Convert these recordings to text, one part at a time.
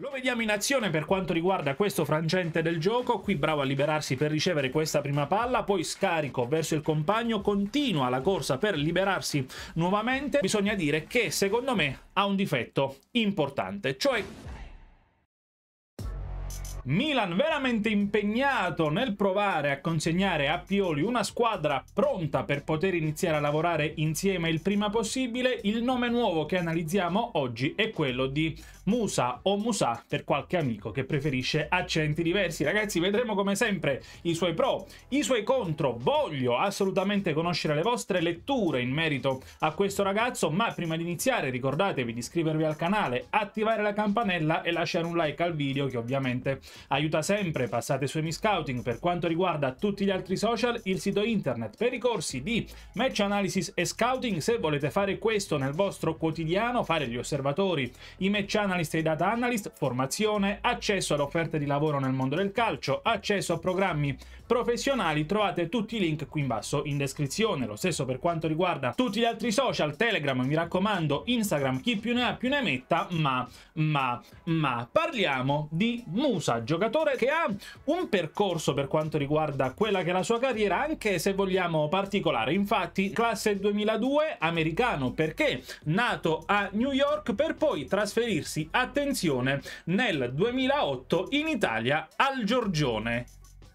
Lo vediamo in azione per quanto riguarda questo frangente del gioco, qui bravo a liberarsi per ricevere questa prima palla, poi scarico verso il compagno, continua la corsa per liberarsi nuovamente. Bisogna dire che secondo me ha un difetto importante, cioè Milan veramente impegnato nel provare a consegnare a Pioli una squadra pronta per poter iniziare a lavorare insieme il prima possibile. Il nome nuovo che analizziamo oggi è quello di Musa o Musa per qualche amico che preferisce accenti diversi. Ragazzi, vedremo come sempre i suoi pro, i suoi contro. Voglio assolutamente conoscere le vostre letture in merito a questo ragazzo, ma prima di iniziare ricordatevi di iscrivervi al canale, attivare la campanella e lasciare un like al video che ovviamente aiuta sempre. Passate su Emi Scouting per quanto riguarda tutti gli altri social, il sito internet per i corsi di match analysis e scouting. Se volete fare questo nel vostro quotidiano, fare gli osservatori, i match analysis professionisti data analyst, formazione, accesso ad offerte di lavoro nel mondo del calcio, accesso a programmi professionali, trovate tutti i link qui in basso in descrizione. Lo stesso per quanto riguarda tutti gli altri social, Telegram, mi raccomando, Instagram, chi più ne ha più ne metta, ma, ma, ma. Parliamo di Musa, giocatore che ha un percorso per quanto riguarda quella che è la sua carriera, anche se vogliamo particolare. Infatti, classe 2002, americano, perché nato a New York per poi trasferirsi attenzione, nel 2008 in Italia al Giorgione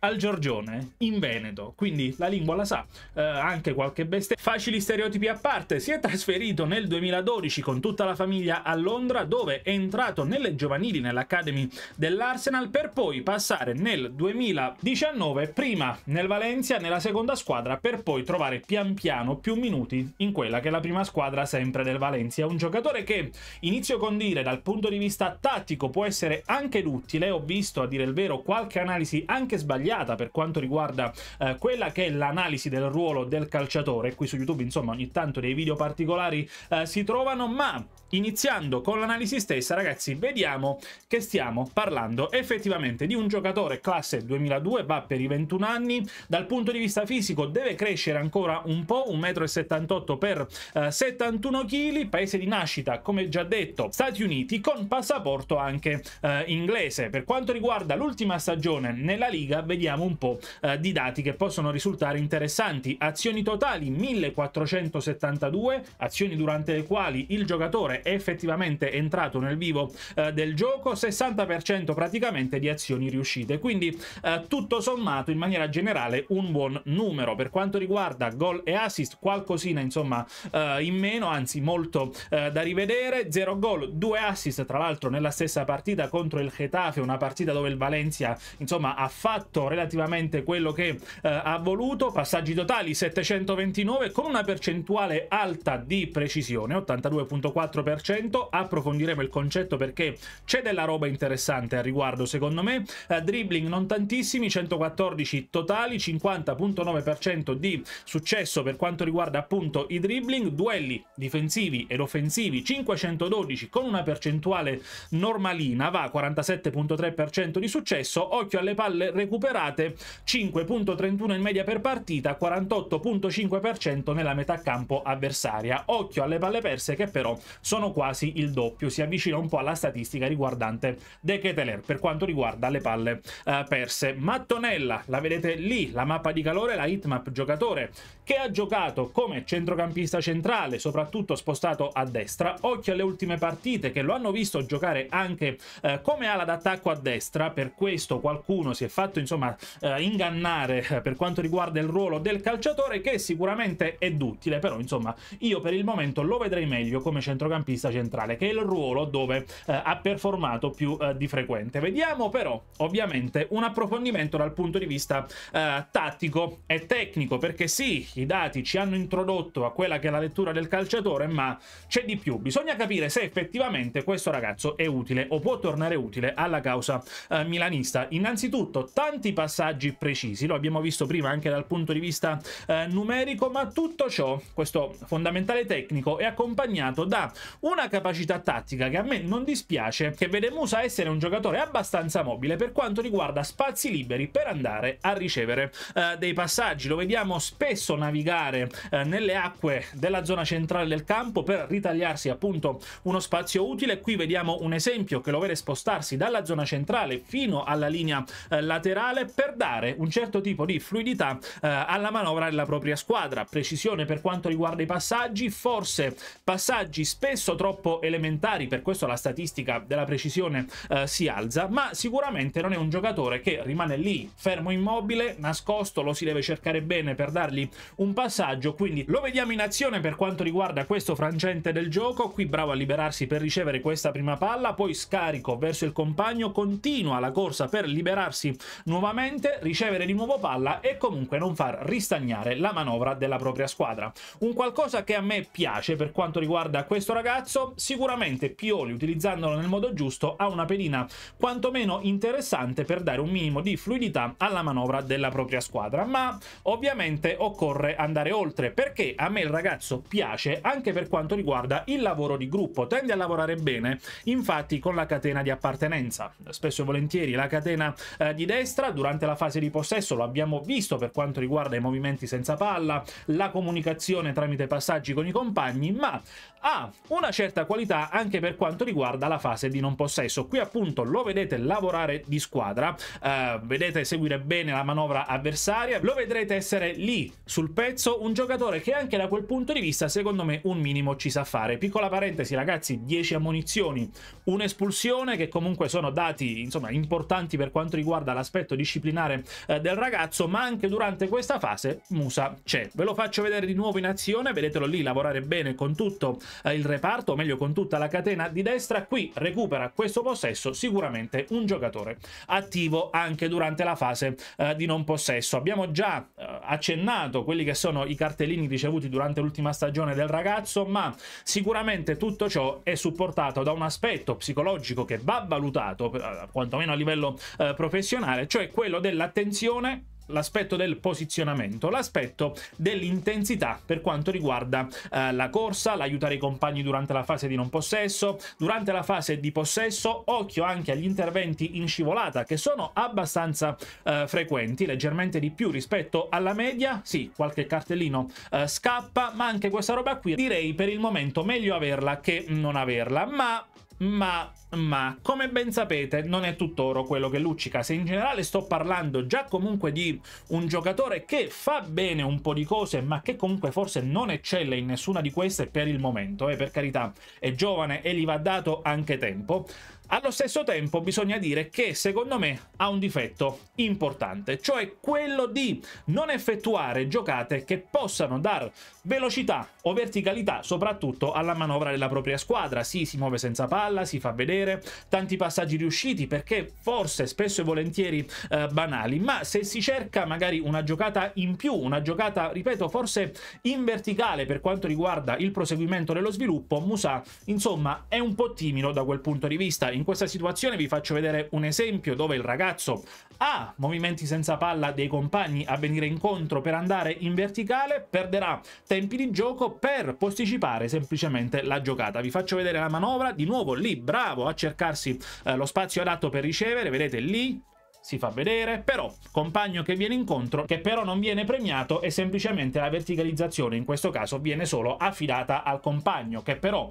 al Giorgione in Veneto, quindi la lingua la sa, eh, anche qualche bestia. Facili stereotipi a parte, si è trasferito nel 2012 con tutta la famiglia a Londra dove è entrato nelle giovanili nell'Academy dell'Arsenal per poi passare nel 2019 prima nel Valencia nella seconda squadra per poi trovare pian piano più minuti in quella che è la prima squadra sempre del Valencia. Un giocatore che inizio con dire dal punto di vista tattico può essere anche duttile, ho visto a dire il vero qualche analisi anche sbagliata dettagliata per quanto riguarda eh, quella che è l'analisi del ruolo del calciatore. Qui su YouTube, insomma, ogni tanto dei video particolari eh, si trovano, ma Iniziando con l'analisi stessa, ragazzi, vediamo che stiamo parlando effettivamente di un giocatore classe 2002, va per i 21 anni, dal punto di vista fisico deve crescere ancora un po', 1,78 m x 71 kg, paese di nascita, come già detto, Stati Uniti, con passaporto anche eh, inglese. Per quanto riguarda l'ultima stagione nella Liga, vediamo un po' eh, di dati che possono risultare interessanti. Azioni totali 1472, azioni durante le quali il giocatore giocatore effettivamente entrato nel vivo eh, del gioco, 60% praticamente di azioni riuscite, quindi eh, tutto sommato in maniera generale un buon numero. Per quanto riguarda gol e assist, qualcosina insomma eh, in meno, anzi molto eh, da rivedere, 0 gol, 2 assist tra l'altro nella stessa partita contro il Getafe, una partita dove il Valencia insomma ha fatto relativamente quello che eh, ha voluto, passaggi totali 729 con una percentuale alta di precisione, 82.4% 100%, approfondiremo il concetto perché c'è della roba interessante a riguardo secondo me, eh, dribbling non tantissimi, 114 totali, 50.9% di successo per quanto riguarda appunto i dribbling, duelli difensivi ed offensivi 512 con una percentuale normalina, va 47.3% di successo, occhio alle palle recuperate 5.31 in media per partita, 48.5% nella metà campo avversaria, occhio alle palle perse che però sono sono quasi il doppio, si avvicina un po' alla statistica riguardante De Keteler per quanto riguarda le palle eh, perse. Mattonella, la vedete lì, la mappa di calore, la hitmap giocatore, che ha giocato come centrocampista centrale, soprattutto spostato a destra, occhio alle ultime partite che lo hanno visto giocare anche eh, come ala d'attacco a destra, per questo qualcuno si è fatto insomma eh, ingannare eh, per quanto riguarda il ruolo del calciatore che sicuramente è duttile, però insomma io per il momento lo vedrei meglio come centrocampista centrocampista centrale, che è il ruolo dove eh, ha performato più eh, di frequente. Vediamo però, ovviamente, un approfondimento dal punto di vista eh, tattico e tecnico, perché sì, i dati ci hanno introdotto a quella che è la lettura del calciatore, ma c'è di più. Bisogna capire se effettivamente questo ragazzo è utile o può tornare utile alla causa eh, milanista. Innanzitutto, tanti passaggi precisi, lo abbiamo visto prima anche dal punto di vista eh, numerico, ma tutto ciò, questo fondamentale tecnico, è accompagnato da una capacità tattica che a me non dispiace, che vede Musa essere un giocatore abbastanza mobile per quanto riguarda spazi liberi per andare a ricevere eh, dei passaggi. Lo vediamo spesso navigare eh, nelle acque della zona centrale del campo per ritagliarsi appunto uno spazio utile. Qui vediamo un esempio che lo vede spostarsi dalla zona centrale fino alla linea eh, laterale per dare un certo tipo di fluidità eh, alla manovra della propria squadra. Precisione per quanto riguarda i passaggi, forse passaggi spesso spesso troppo elementari, per questo la statistica della precisione eh, si alza, ma sicuramente non è un giocatore che rimane lì, fermo immobile, nascosto, lo si deve cercare bene per dargli un passaggio, quindi lo vediamo in azione per quanto riguarda questo frangente del gioco, qui bravo a liberarsi per ricevere questa prima palla, poi scarico verso il compagno, continua la corsa per liberarsi nuovamente, ricevere di nuovo palla e comunque non far ristagnare la manovra della propria squadra. Un qualcosa che a me piace per quanto riguarda questo ragazzo ragazzo, sicuramente Pioli utilizzandolo nel modo giusto ha una pedina quantomeno interessante per dare un minimo di fluidità alla manovra della propria squadra, ma ovviamente occorre andare oltre perché a me il ragazzo piace anche per quanto riguarda il lavoro di gruppo, tende a lavorare bene infatti con la catena di appartenenza, spesso e volentieri la catena eh, di destra durante la fase di possesso lo abbiamo visto per quanto riguarda i movimenti senza palla, la comunicazione tramite passaggi con i compagni, ma ha un una certa qualità anche per quanto riguarda la fase di non possesso. Qui appunto lo vedete lavorare di squadra, eh, vedete seguire bene la manovra avversaria, lo vedrete essere lì sul pezzo, un giocatore che anche da quel punto di vista secondo me un minimo ci sa fare. Piccola parentesi ragazzi, 10 ammonizioni, un'espulsione che comunque sono dati insomma importanti per quanto riguarda l'aspetto disciplinare eh, del ragazzo, ma anche durante questa fase Musa c'è. Ve lo faccio vedere di nuovo in azione, vedetelo lì lavorare bene con tutto eh, il reparto reparto, o meglio con tutta la catena di destra, qui recupera questo possesso sicuramente un giocatore attivo anche durante la fase eh, di non possesso. Abbiamo già eh, accennato quelli che sono i cartellini ricevuti durante l'ultima stagione del ragazzo, ma sicuramente tutto ciò è supportato da un aspetto psicologico che va valutato, eh, quantomeno a livello eh, professionale, cioè quello dell'attenzione l'aspetto del posizionamento, l'aspetto dell'intensità per quanto riguarda eh, la corsa, l'aiutare i compagni durante la fase di non possesso, durante la fase di possesso, occhio anche agli interventi in scivolata che sono abbastanza eh, frequenti, leggermente di più rispetto alla media, sì, qualche cartellino eh, scappa, ma anche questa roba qui direi per il momento meglio averla che non averla, ma ma, ma, come ben sapete non è tutt'oro quello che luccica, se in generale sto parlando già comunque di un giocatore che fa bene un po' di cose ma che comunque forse non eccelle in nessuna di queste per il momento, e eh, per carità è giovane e gli va dato anche tempo, allo stesso tempo bisogna dire che secondo me ha un difetto importante, cioè quello di non effettuare giocate che possano dar velocità o verticalità soprattutto alla manovra della propria squadra. Sì, si muove senza palla, si fa vedere, tanti passaggi riusciti perché forse spesso e volentieri eh, banali, ma se si cerca magari una giocata in più, una giocata, ripeto, forse in verticale per quanto riguarda il proseguimento dello sviluppo, Musa insomma è un po' timido da quel punto di vista in questa situazione vi faccio vedere un esempio dove il ragazzo ha movimenti senza palla dei compagni a venire incontro per andare in verticale, perderà tempi di gioco per posticipare semplicemente la giocata. Vi faccio vedere la manovra, di nuovo lì bravo a cercarsi eh, lo spazio adatto per ricevere, vedete lì si fa vedere, però compagno che viene incontro, che però non viene premiato e semplicemente la verticalizzazione in questo caso viene solo affidata al compagno, che però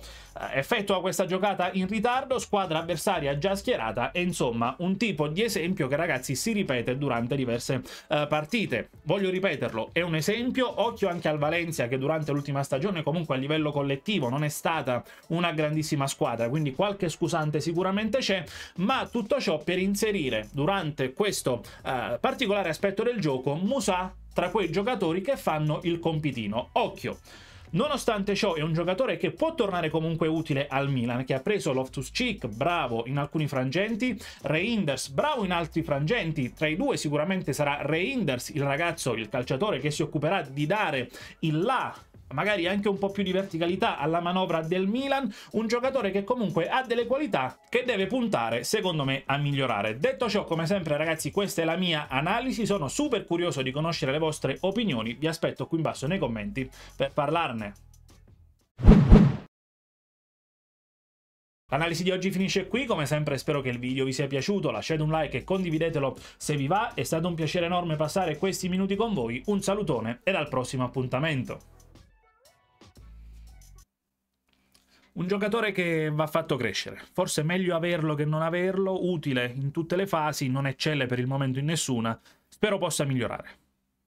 eh, effettua questa giocata in ritardo, squadra avversaria già schierata e insomma un tipo di esempio che ragazzi si ripete durante diverse uh, partite. Voglio ripeterlo, è un esempio, occhio anche al Valencia che durante l'ultima stagione comunque a livello collettivo non è stata una grandissima squadra, quindi qualche scusante sicuramente c'è, ma tutto ciò per inserire durante nonostante questo eh, particolare aspetto del gioco, Musa tra quei giocatori che fanno il compitino. Occhio! Nonostante ciò è un giocatore che può tornare comunque utile al Milan, che ha preso Loftus-Cheek, bravo in alcuni frangenti, Reinders, bravo in altri frangenti, tra i due sicuramente sarà Reinders il ragazzo, il calciatore che si occuperà di dare il là magari anche un po' più di verticalità alla manovra del Milan, un giocatore che comunque ha delle qualità che deve puntare secondo me a migliorare. Detto ciò come sempre ragazzi questa è la mia analisi, sono super curioso di conoscere le vostre opinioni, vi aspetto qui in basso nei commenti per parlarne. L'analisi di oggi finisce qui, come sempre spero che il video vi sia piaciuto, lasciate un like e condividetelo se vi va, è stato un piacere enorme passare questi minuti con voi, un salutone e al prossimo appuntamento. Un giocatore che va fatto crescere, forse è meglio averlo che non averlo, utile in tutte le fasi, non eccelle per il momento in nessuna, spero possa migliorare.